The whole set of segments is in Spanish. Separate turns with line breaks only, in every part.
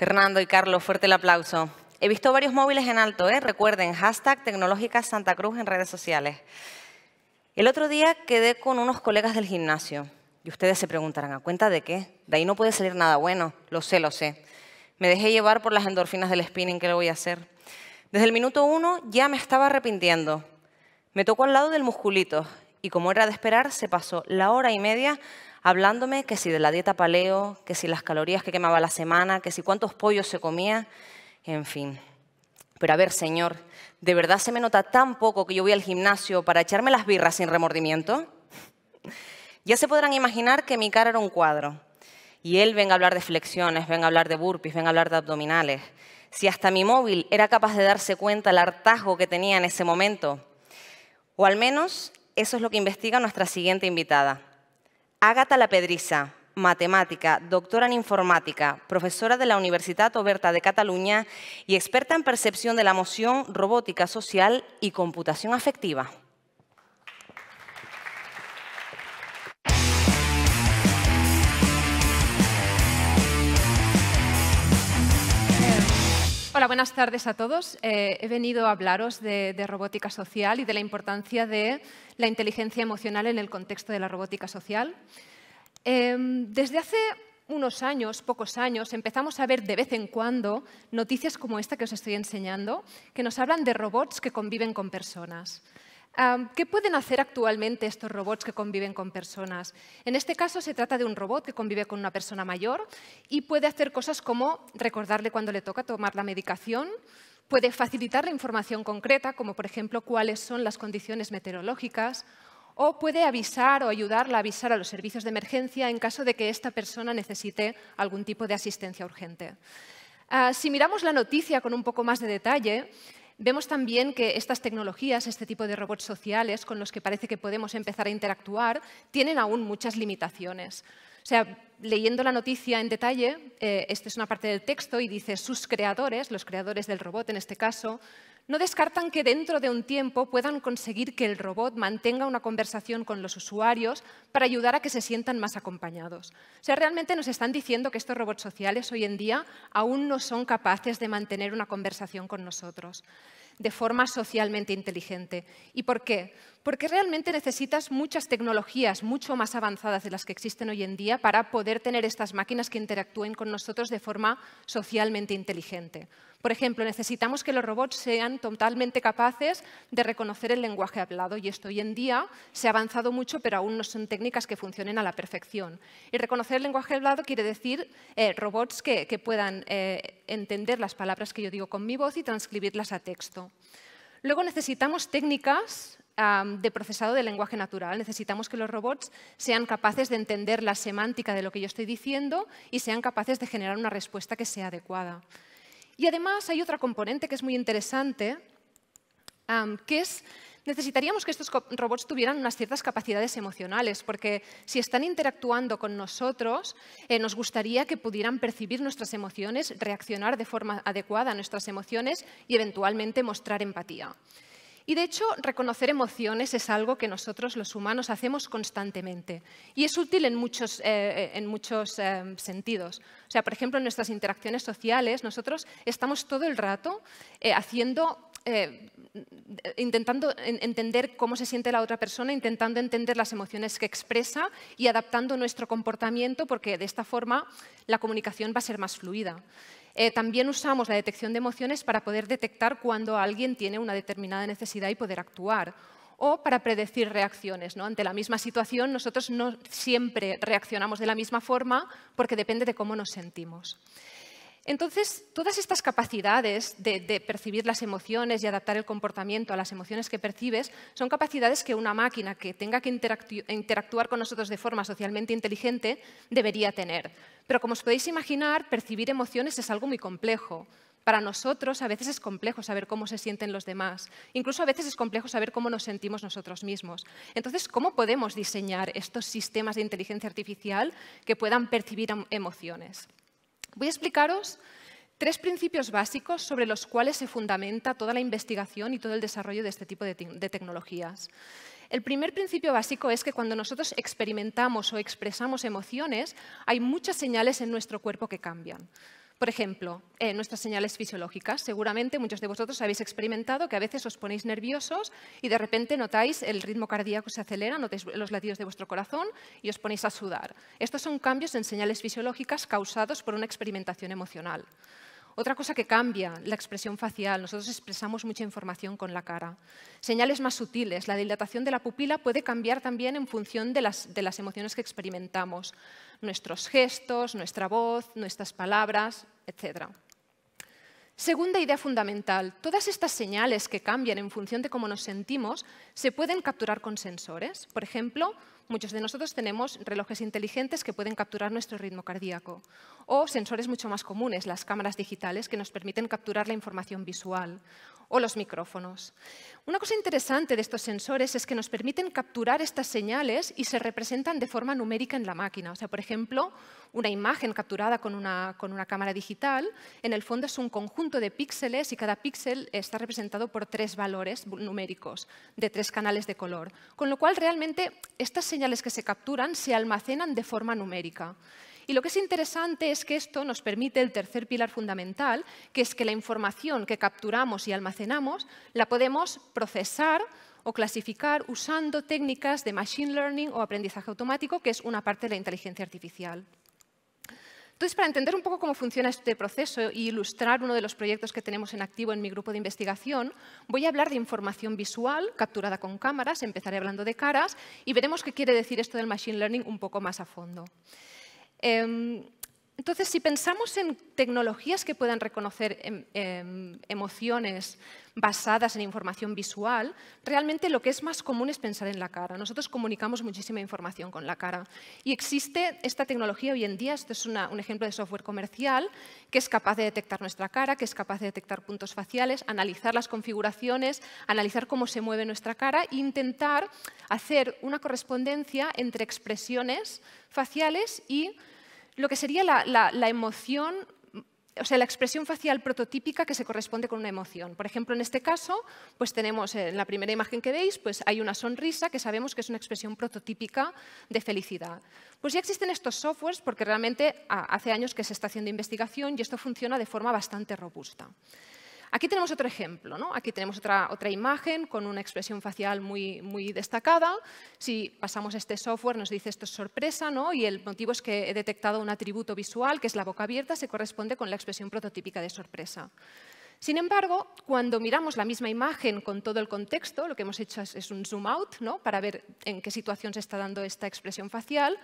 Fernando y Carlos, fuerte el aplauso. He visto varios móviles en alto, ¿eh? recuerden, hashtag Tecnológica Santa Cruz en redes sociales. El otro día quedé con unos colegas del gimnasio y ustedes se preguntarán, ¿a cuenta de qué? De ahí no puede salir nada bueno, lo sé, lo sé. Me dejé llevar por las endorfinas del spinning, ¿qué le voy a hacer? Desde el minuto uno ya me estaba arrepintiendo. Me tocó al lado del musculito y como era de esperar, se pasó la hora y media hablándome que si de la dieta paleo, que si las calorías que quemaba la semana, que si cuántos pollos se comía, en fin. Pero a ver, señor, ¿de verdad se me nota tan poco que yo voy al gimnasio para echarme las birras sin remordimiento? Ya se podrán imaginar que mi cara era un cuadro. Y él venga a hablar de flexiones, venga a hablar de burpees, venga a hablar de abdominales. Si hasta mi móvil era capaz de darse cuenta el hartazgo que tenía en ese momento. O al menos eso es lo que investiga nuestra siguiente invitada. Ágata La matemática, doctora en informática, profesora de la Universitat Oberta de Cataluña y experta en percepción de la emoción, robótica social y computación afectiva.
Hola, buenas tardes a todos. Eh, he venido a hablaros de, robótica social y de la importancia de la inteligencia emocional en el contexto de la robótica social. Em, desde hace unos años, pocos años, empezamos a ver de vez en cuando noticias como esta que os estoy enseñando, que nos hablan de robots que conviven con personas. ¿Qué pueden hacer actualmente estos robots que conviven con personas? En este caso se trata de un robot que convive con una persona mayor y puede hacer cosas como recordarle cuando le toca tomar la medicación, puede facilitar la información concreta, como por ejemplo cuáles son las condiciones meteorológicas, o puede avisar o ayudarla a avisar a los servicios de emergencia en caso de que esta persona necesite algún tipo de asistencia urgente. Ah, si miramos la noticia con un poco más de detalle, Vemos también que estas tecnologías, este tipo de robots sociales con los que parece que podemos empezar a interactuar, tienen aún muchas limitaciones. O sea, leyendo la noticia en detalle, eh, esta es una parte del texto y dice, sus creadores, los creadores del robot en este caso, no descartan que dentro de un tiempo puedan conseguir que el robot mantenga una conversación con los usuarios para ayudar a que se sientan más acompañados. O sea, realmente nos están diciendo que estos robots sociales hoy en día aún no son capaces de mantener una conversación con nosotros de forma socialmente inteligente. ¿Y por qué? porque realmente necesitas muchas tecnologías mucho más avanzadas de las que existen hoy en día para poder tener estas máquinas que interactúen con nosotros de forma socialmente inteligente. Por ejemplo, necesitamos que los robots sean totalmente capaces de reconocer el lenguaje hablado y esto hoy en día se ha avanzado mucho, pero aún no son técnicas que funcionen a la perfección. Y reconocer el lenguaje hablado quiere decir eh, robots que, puedan eh, entender las palabras que yo digo con mi voz y transcribirlas a texto. Luego necesitamos técnicas de procesado del lenguaje natural. Necesitamos que los robots sean capaces de entender la semántica de lo que yo estoy diciendo y sean capaces de generar una respuesta que sea adecuada. Y además hay otra componente que es muy interesante, que es necesitaríamos que estos robots tuvieran unas ciertas capacidades emocionales, porque si están interactuando con nosotros, eh, nos gustaría que pudieran percibir nuestras emociones, reaccionar de forma adecuada a nuestras emociones y eventualmente mostrar empatía. Y de hecho, reconocer emociones es algo que nosotros los humanos hacemos constantemente y es útil en muchos, eh, eh, en muchos eh, sentidos. O sea, por ejemplo, en nuestras interacciones sociales, nosotros estamos todo el rato haciendo intentando entender cómo se siente la otra persona, intentando entender las emociones que expresa y adaptando nuestro comportamiento porque de esta forma la comunicación va a ser más fluida. Eh, también usamos la detección de emociones para poder detectar cuando alguien tiene una determinada necesidad y poder actuar o para predecir reacciones. ¿no? Ante la misma situación, nosotros no siempre reaccionamos de la misma forma porque depende de cómo nos sentimos. Entonces, todas estas capacidades de, percibir las emociones y adaptar el comportamiento a las emociones que percibes son capacidades que una máquina que tenga que interactuar con nosotros de forma socialmente inteligente debería tener. Pero como os podéis imaginar, percibir emociones es algo muy complejo. Para nosotros a veces es complejo saber cómo se sienten los demás. Incluso a veces es complejo saber cómo nos sentimos nosotros mismos. Entonces, ¿cómo podemos diseñar estos sistemas de inteligencia artificial que puedan percibir em-, emociones? Voy a explicaros tres principios básicos sobre los cuales se fundamenta toda la investigación y todo el desarrollo de este tipo de, tecnologías. El primer principio básico es que cuando nosotros experimentamos o expresamos emociones, hay muchas señales en nuestro cuerpo que cambian. Por ejemplo, eh, nuestras señales fisiológicas. Seguramente muchos de vosotros habéis experimentado que a veces os ponéis nerviosos y de repente notáis el ritmo cardíaco se acelera, notáis los latidos de vuestro corazón y os ponéis a sudar. Estos son cambios en señales fisiológicas causados por una experimentación emocional. Otra cosa que cambia, la expresión facial. Nosotros expresamos mucha información con la cara. Señales más sutiles. La dilatación de la pupila puede cambiar también en función de las, de las emociones que experimentamos. Nuestros gestos, nuestra voz, nuestras palabras, etc. Segunda idea fundamental. Todas estas señales que cambian en función de cómo nos sentimos se pueden capturar con sensores. Por ejemplo, Muchos de nosotros tenemos relojes inteligentes que pueden capturar nuestro ritmo cardíaco o sensores mucho más comunes, las cámaras digitales, que nos permiten capturar la información visual o los micrófonos. Una cosa interesante de estos sensores es que nos permiten capturar estas señales y se representan de forma numérica en la máquina. O sea, por ejemplo, una imagen capturada con una, con una cámara digital, en el fondo es un conjunto de píxeles y cada píxel está representado por tres valores numéricos de tres canales de color. Con lo cual, realmente, estas señales que se capturan se almacenan de forma numérica. Y lo que es interesante es que esto nos permite el tercer pilar fundamental, que es que la información que capturamos y almacenamos la podemos procesar o clasificar usando técnicas de machine learning o aprendizaje automático, que es una parte de la inteligencia artificial. Entonces, para entender un poco cómo funciona este proceso e ilustrar uno de los proyectos que tenemos en activo en mi grupo de investigación, voy a hablar de información visual capturada con cámaras, empezaré hablando de caras y veremos qué quiere decir esto del Machine Learning un poco más a fondo. Em, entonces, si pensamos en tecnologías que puedan reconocer em, em, emociones basadas en información visual, realmente lo que es más común es pensar en la cara. Nosotros comunicamos muchísima información con la cara. Y existe esta tecnología hoy en día, esto es un ejemplo de software comercial, que es capaz de detectar nuestra cara, que es capaz de detectar puntos faciales, analizar las configuraciones, analizar cómo se mueve nuestra cara e intentar hacer una correspondencia entre expresiones faciales y lo que sería la, emoción o sea, la expresión facial prototípica que se corresponde con una emoción. Por ejemplo, en este caso, pues tenemos en eh, la primera imagen que veis, pues hay una sonrisa que sabemos que es una expresión prototípica de felicidad. Pues ya existen estos softwares porque realmente hace años que se está haciendo investigación y esto funciona de forma bastante robusta. Aquí tenemos otro ejemplo, ¿no? aquí tenemos otra, otra imagen con una expresión facial muy, muy destacada. Si pasamos este software nos dice esto es sorpresa ¿no? y el motivo es que he detectado un atributo visual que es la boca abierta, se corresponde con la expresión prototípica de sorpresa. Sin embargo, cuando miramos la misma imagen con todo el contexto, lo que hemos hecho es, un zoom out ¿no? para ver en qué situación se está dando esta expresión facial,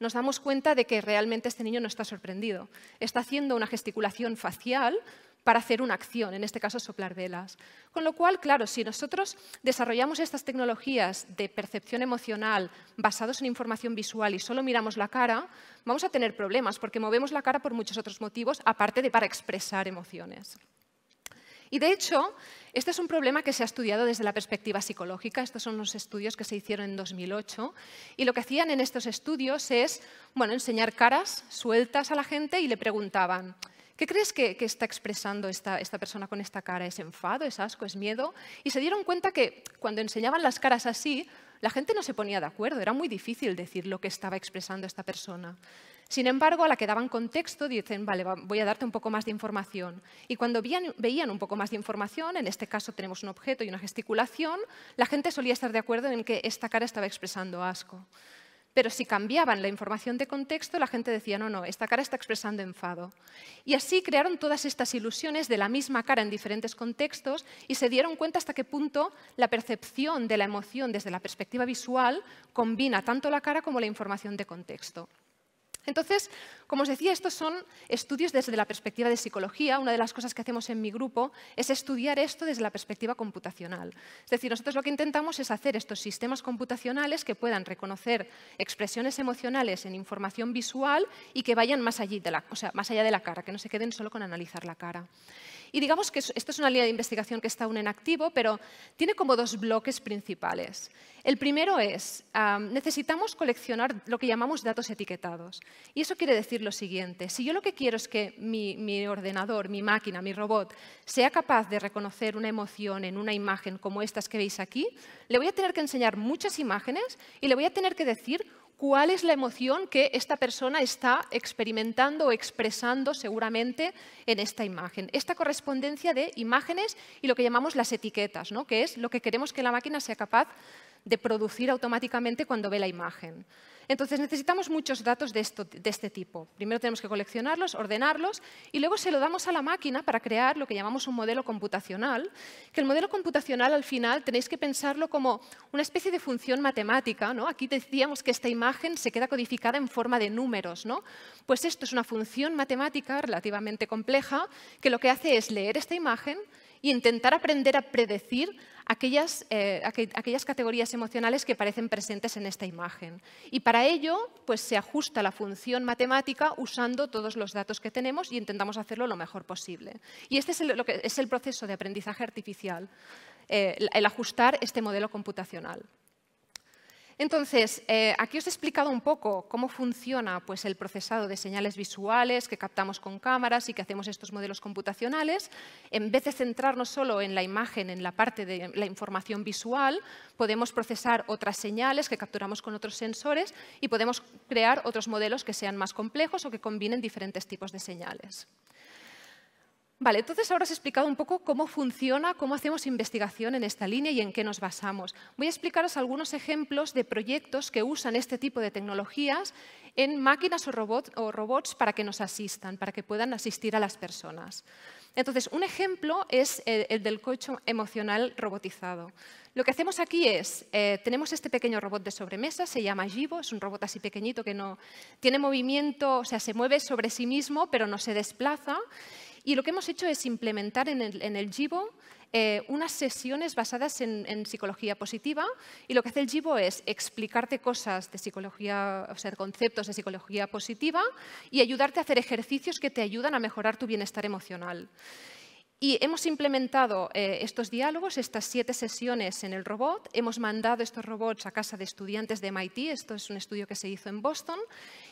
nos damos cuenta de que realmente este niño no está sorprendido. Está haciendo una gesticulación facial para hacer una acción, en este caso soplar velas. Con lo cual, claro, si nosotros desarrollamos estas tecnologías de percepción emocional basados en información visual y solo miramos la cara, vamos a tener problemas porque movemos la cara por muchos otros motivos, aparte de para expresar emociones. Y de hecho, este es un problema que se ha estudiado desde la perspectiva psicológica. Estos son los estudios que se hicieron en 2008. Y lo que hacían en estos estudios es bueno, enseñar caras sueltas a la gente y le preguntaban, ¿Qué crees que, está expresando esta, persona con esta cara? ¿Es enfado? ¿Es asco? ¿Es miedo? Y se dieron cuenta que cuando enseñaban las caras así, la gente no se ponía de acuerdo. Era muy difícil decir lo que estaba expresando esta persona. Sin embargo, a la que daban contexto, dicen, vale, voy a darte un poco más de información. Y cuando veían un poco más de información, en este caso tenemos un objeto y una gesticulación, la gente solía estar de acuerdo en que esta cara estaba expresando asco. Pero si cambiaban la información de contexto, la gente decía, no, no, esta cara está expresando enfado. Y así crearon todas estas ilusiones de la misma cara en diferentes contextos y se dieron cuenta hasta qué punto la percepción de la emoción desde la perspectiva visual combina tanto la cara como la información de contexto. Entonces, como os decía, estos son estudios desde la perspectiva de psicología. Una de las cosas que hacemos en mi grupo es estudiar esto desde la perspectiva computacional. Es decir, nosotros lo que intentamos es hacer estos sistemas computacionales que puedan reconocer expresiones emocionales en información visual y que vayan más, más allá de la cara, que no se queden solo con analizar la cara. Y digamos que esto es una línea de investigación que está aún en activo, pero tiene como dos bloques principales. El primero es, necesitamos coleccionar lo que llamamos datos etiquetados. Y eso quiere decir lo siguiente, si yo lo que quiero es que mi, mi ordenador, mi máquina, mi robot, sea capaz de reconocer una emoción en una imagen como estas que veis aquí, le voy a tener que enseñar muchas imágenes y le voy a tener que decir cuál es la emoción que esta persona está experimentando o expresando seguramente en esta imagen. Esta correspondencia de imágenes y lo que llamamos las etiquetas, ¿no? que es lo que queremos que la máquina sea capaz de producir automáticamente cuando ve la imagen. Entonces necesitamos muchos datos de, este tipo. Primero tenemos que coleccionarlos, ordenarlos y luego se lo damos a la máquina para crear lo que llamamos un modelo computacional, que el modelo computacional al final tenéis que pensarlo como una especie de función matemática. ¿no? Aquí decíamos que esta imagen se queda codificada en forma de números. ¿no? Pues esto es una función matemática relativamente compleja que lo que hace es leer esta imagen y intentar aprender a predecir eh, aquellas, categorías emocionales que parecen presentes en esta imagen. Y para ello pues, se ajusta la función matemática usando todos los datos que tenemos y intentamos hacerlo lo mejor posible. Y este es el, lo que, es el proceso de aprendizaje artificial, eh, el ajustar este modelo computacional. Entonces, eh, aquí os he explicado un poco cómo funciona pues, el procesado de señales visuales que captamos con cámaras y que hacemos estos modelos computacionales. En vez de centrarnos solo en la imagen, en la parte de la información visual, podemos procesar otras señales que capturamos con otros sensores y podemos crear otros modelos que sean más complejos o que combinen diferentes tipos de señales. Vale, entonces ahora os he explicado un poco cómo funciona, cómo hacemos investigación en esta línea y en qué nos basamos. Voy a explicaros algunos ejemplos de proyectos que usan este tipo de tecnologías en máquinas o, robots para que nos asistan, para que puedan asistir a las personas. Entonces, un ejemplo es el, del coche emocional robotizado. Lo que hacemos aquí es, eh, tenemos este pequeño robot de sobremesa, se llama Jibo, es un robot así pequeñito que no tiene movimiento, o sea, se mueve sobre sí mismo, pero no se desplaza. Y lo que hemos hecho es implementar en el, en Givo eh, unas sesiones basadas en, psicología positiva y lo que hace el Givo es explicarte cosas de psicología, o sea, conceptos de psicología positiva y ayudarte a hacer ejercicios que te ayudan a mejorar tu bienestar emocional. Y hemos implementado eh, estos diálogos, estas siete sesiones en el robot. Hemos mandado estos robots a casa de estudiantes de MIT. Esto es un estudio que se hizo en Boston.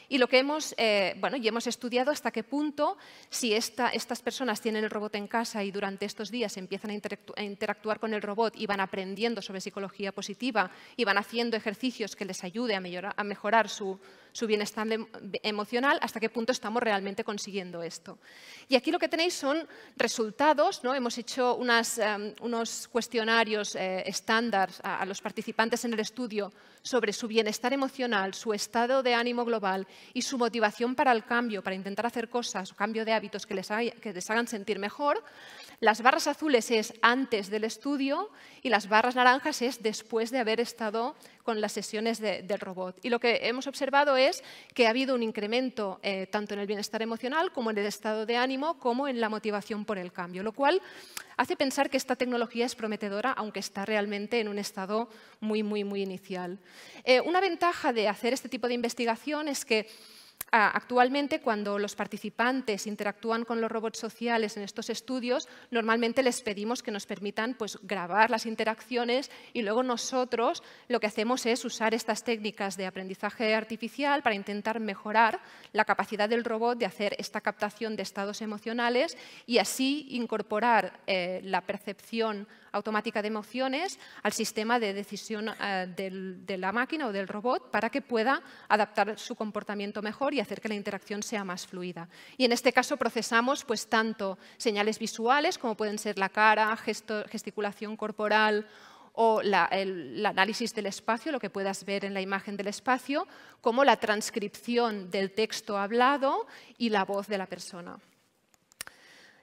Y lo que hemos, eh, bueno, y hemos estudiado hasta qué punto, si estas personas tienen el robot en casa y durante estos días empiezan a, interactuar con el robot y van aprendiendo sobre psicología positiva y van haciendo ejercicios que les ayude a, a mejorar su, su bienestar emocional, hasta qué punto estamos realmente consiguiendo esto. Y aquí lo que tenéis son resultados, ¿no? hemos hecho em, unos cuestionarios eh, estándar a, a los participantes en el estudio sobre su bienestar emocional, su estado de ánimo global y su motivación para el cambio, para intentar hacer cosas, cambio de hábitos que les, hagan sentir mejor. Las barras azules es antes del estudio y las barras naranjas es después de haber estado con las sesiones del robot. Y lo que hemos observado es que ha habido un incremento eh, tanto en el bienestar emocional como en el estado de ánimo, como en la motivación por el cambio, lo cual hace pensar que esta tecnología es prometedora, aunque está realmente en un estado muy, muy, muy inicial. Eh, una ventaja de hacer este tipo de investigación es que Actualmente, cuando los participantes interactúan con los robots sociales en estos estudios, normalmente les pedimos que nos permitan pues, grabar las interacciones y luego nosotros lo que hacemos es usar estas técnicas de aprendizaje artificial para intentar mejorar la capacidad del robot de hacer esta captación de estados emocionales y así incorporar eh, la percepción automática de emociones al sistema de decisión eh, de la máquina o del robot para que pueda adaptar su comportamiento mejor y hacer que la interacción sea más fluida. Y en este caso procesamos pues, tanto señales visuales, como pueden ser la cara, gesticulación corporal o el, análisis del espacio, lo que puedas ver en la imagen del espacio, como la transcripción del texto hablado y la voz de la persona.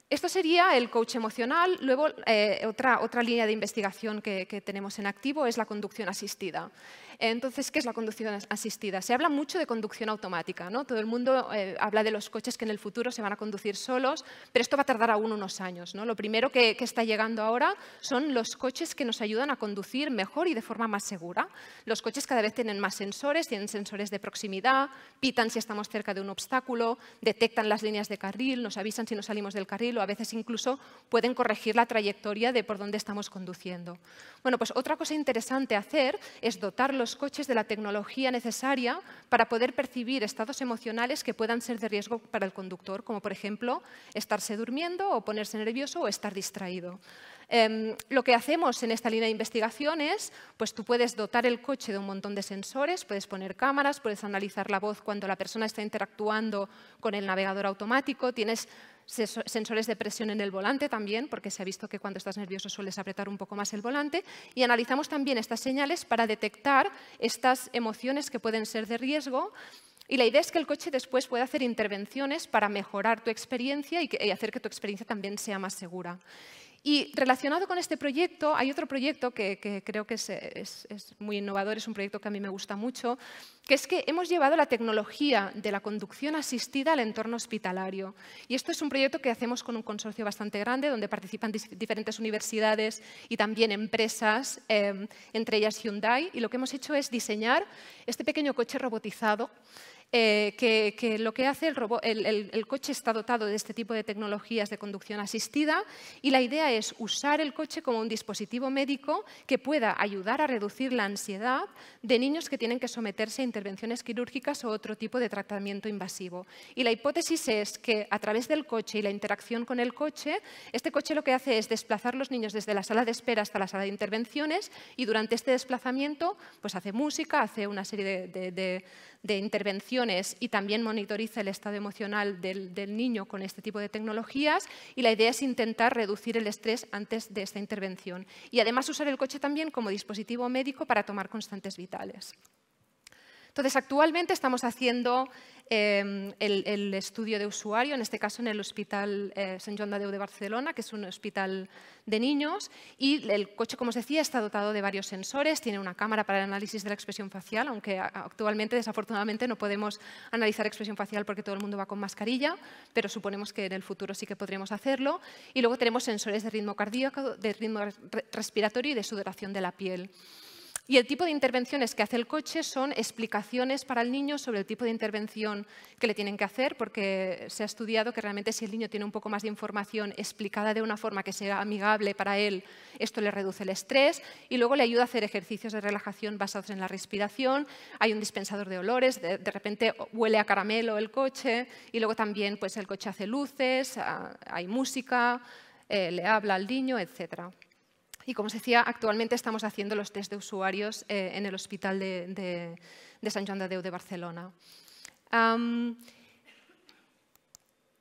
Esto sería el coach emocional. Luego, eh, otra, otra, línea de investigación que tenemos en activo es la conducción asistida. Entonces, ¿qué es la conducción asistida? Se habla mucho de conducción automática. ¿no? Todo el mundo eh, habla de los coches que en el futuro se van a conducir solos, pero esto va a tardar aún unos años. ¿no? Lo primero que, está llegando ahora son los coches que nos ayudan a conducir mejor y de forma más segura. Los coches cada vez tienen más sensores, tienen sensores de proximidad, pitan si estamos cerca de un obstáculo, detectan las líneas de carril, nos avisan si nos salimos del carril o a veces incluso pueden corregir la trayectoria de por dónde estamos conduciendo. Bueno, pues otra cosa interesante hacer es dotarlos coches de la tecnología necesaria para poder percibir estados emocionales que puedan ser de riesgo para el conductor, como por ejemplo estarse durmiendo o ponerse nervioso o estar distraído. Em, lo que hacemos en esta línea de investigación es, pues tú puedes dotar el coche de un montón de sensores, puedes poner cámaras, puedes analizar la voz cuando la persona está interactuando con el navegador automático, tienes sensores de presión en el volante también, porque se ha visto que cuando estás nervioso sueles apretar un poco más el volante, y analizamos también estas señales para detectar estas emociones que pueden ser de riesgo y la idea es que el coche después pueda hacer intervenciones para mejorar tu experiencia y, hacer que tu experiencia también sea más segura. Y relacionado con este proyecto, hay otro proyecto que, creo que es, muy innovador, es un proyecto que a mí me gusta mucho, que es que hemos llevado la tecnología de la conducción asistida al entorno hospitalario. Y esto es un proyecto que hacemos con un consorcio bastante grande, donde participan diferentes universidades y también empresas, em, entre ellas Hyundai. Y lo que hemos hecho es diseñar este pequeño coche robotizado eh, que, lo que hace el, coche está dotado de este tipo de tecnologías de conducción asistida y la idea es usar el coche como un dispositivo médico que pueda ayudar a reducir la ansiedad de niños que tienen que someterse a intervenciones quirúrgicas o otro tipo de tratamiento invasivo. Y la hipótesis es que a través del coche y la interacción con el coche, este coche lo que hace es desplazar los niños desde la sala de espera hasta la sala de intervenciones y durante este desplazamiento pues hace música, hace una serie de de intervenciones y también monitoriza el estado emocional del, niño con este tipo de tecnologías y la idea es intentar reducir el estrés antes de esta intervención y además usar el coche también como dispositivo médico para tomar constantes vitales. Entonces, actualmente estamos haciendo Em, el, estudio de usuario, en este caso en el Hospital eh, San Joan de Déu de Barcelona, que es un hospital de niños. Y el coche, como os decía, está dotado de varios sensores, tiene una cámara para el análisis de la expresión facial, aunque actualmente, desafortunadamente, no podemos analizar expresión facial porque todo el mundo va con mascarilla, pero suponemos que en el futuro sí que podremos hacerlo. Y luego tenemos sensores de ritmo cardíaco, de ritmo respiratorio y de sudoración de la piel. Y el tipo de intervenciones que hace el coche son explicaciones para el niño sobre el tipo de intervención que le tienen que hacer, porque se ha estudiado que realmente si el niño tiene un poco más de información explicada de una forma que sea amigable para él, esto le reduce el estrés y luego le ayuda a hacer ejercicios de relajación basados en la respiración. Hay un dispensador de olores, de, repente huele a caramelo el coche y luego también pues, el coche hace luces, ah, hay música, eh, le habla al niño, etcétera. Y como os decía, actualmente estamos haciendo los test de usuarios eh, en el Hospital de, San Joan de Déu de Barcelona.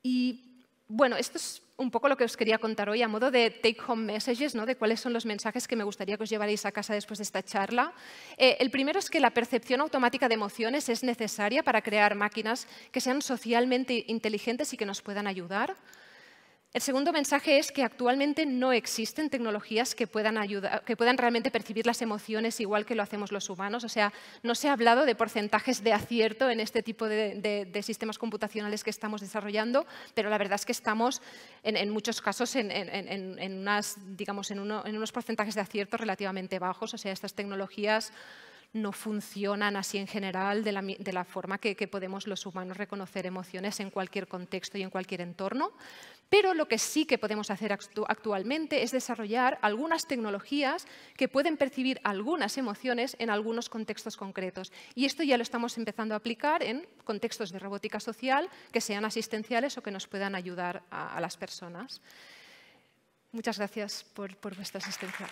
y bueno, esto es un poco lo que os quería contar hoy a modo de take-home messages, ¿no? de cuáles son los mensajes que me gustaría que os llevaréis a casa después de esta charla. Eh, el primero es que la percepción automática de emociones es necesaria para crear máquinas que sean socialmente inteligentes y que nos puedan ayudar. El segundo mensaje es que actualmente no existen tecnologías que puedan, ayudar, que puedan realmente percibir las emociones igual que lo hacemos los humanos. O sea, no se ha hablado de porcentajes de acierto en este tipo de, sistemas computacionales que estamos desarrollando, pero la verdad es que estamos en, muchos casos en, unas, digamos, en, unos porcentajes de acierto relativamente bajos. O sea, estas tecnologías no funcionan así en general de la, forma que, podemos los humanos reconocer emociones en cualquier contexto y en cualquier entorno. Pero lo que sí que podemos hacer actualmente es desarrollar algunas tecnologías que pueden percibir algunas emociones en algunos contextos concretos. Y esto ya lo estamos empezando a aplicar en contextos de robótica social que sean asistenciales o que nos puedan ayudar a, las personas. Muchas gracias por vuestra asistencia.